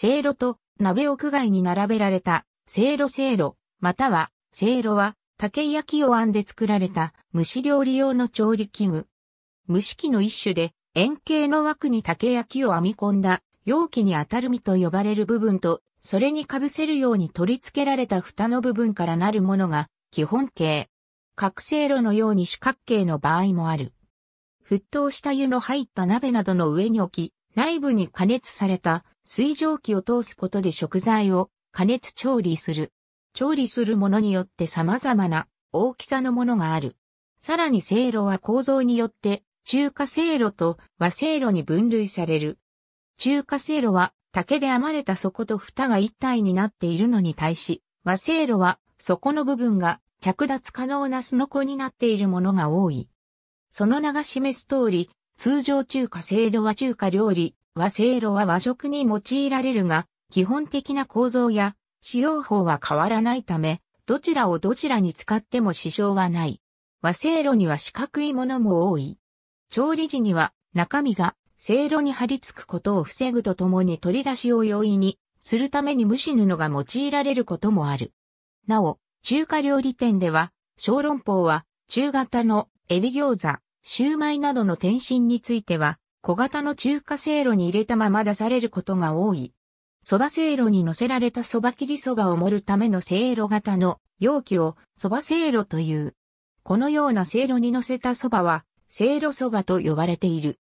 せいろと鍋屋外に並べられた、せいろせいろ、または、せいろは、竹焼きを編んで作られた蒸し料理用の調理器具。蒸し器の一種で、円形の枠に竹焼きを編み込んだ容器に当たる身と呼ばれる部分と、それに被せるように取り付けられた蓋の部分からなるものが基本形。覚醒炉のように四角形の場合もある。沸騰した湯の入った鍋などの上に置き、内部に加熱された水蒸気を通すことで食材を加熱調理する。調理するものによって様々な大きさのものがある。さらにせ炉は構造によって中華せ炉と和せ炉に分類される。中華せ炉は竹で編まれた底と蓋が一体になっているのに対し、和せ炉は底の部分が着脱可能なすのこになっているものが多い。その名が示す通り、通常中華せ炉は中華料理、和製炉は和食に用いられるが、基本的な構造や使用法は変わらないため、どちらをどちらに使っても支障はない。和製炉には四角いものも多い。調理時には中身が製炉に張り付くことを防ぐとともに取り出しを容易にするために蒸し布が用いられることもある。なお、中華料理店では、小籠包は中型のエビ餃子、シューマイなどの点心については、小型の中華せいろに入れたまま出されることが多い。蕎麦せいろに乗せられた蕎麦切り蕎麦を盛るためのせいろ型の容器を蕎麦せいろという。このようなせいろに乗せた蕎麦は、せいろ蕎麦と呼ばれている。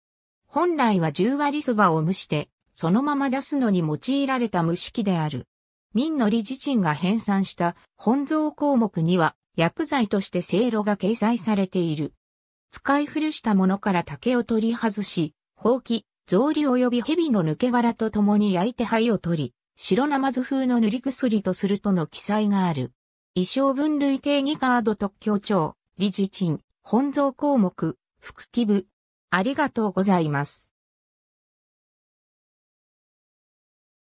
本来は十割蕎麦を蒸して、そのまま出すのに用いられた蒸し器である。民の理事賃が編纂した本蔵項目には、薬剤としてせいろが掲載されている。使い古したものから竹を取り外し、ほうき、草履及び蛇の抜け殻と共に焼いて灰を取り、白ナマズ風の塗り薬とするとの記載がある。衣装分類定義カード特許庁、理事賃、本蔵項目、副記部。ありがとうございます。